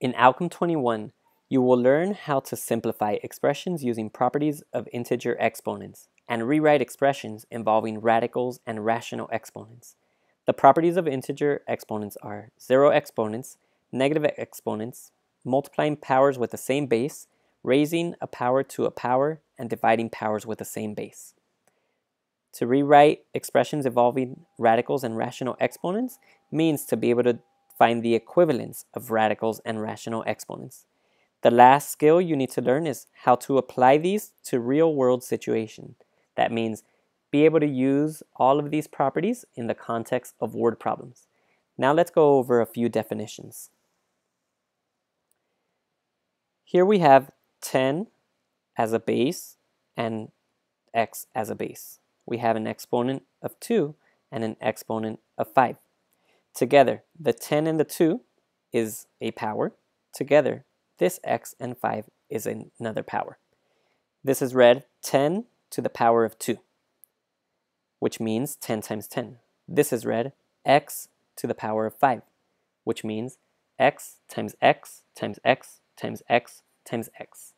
In Alchem 21, you will learn how to simplify expressions using properties of integer exponents and rewrite expressions involving radicals and rational exponents. The properties of integer exponents are zero exponents, negative exponents, multiplying powers with the same base, raising a power to a power, and dividing powers with the same base. To rewrite expressions involving radicals and rational exponents means to be able to Find the equivalence of radicals and rational exponents. The last skill you need to learn is how to apply these to real world situation. That means be able to use all of these properties in the context of word problems. Now let's go over a few definitions. Here we have 10 as a base and x as a base. We have an exponent of 2 and an exponent of 5. Together, the 10 and the 2 is a power. Together, this x and 5 is another power. This is read 10 to the power of 2, which means 10 times 10. This is read x to the power of 5, which means x times x times x times x times x.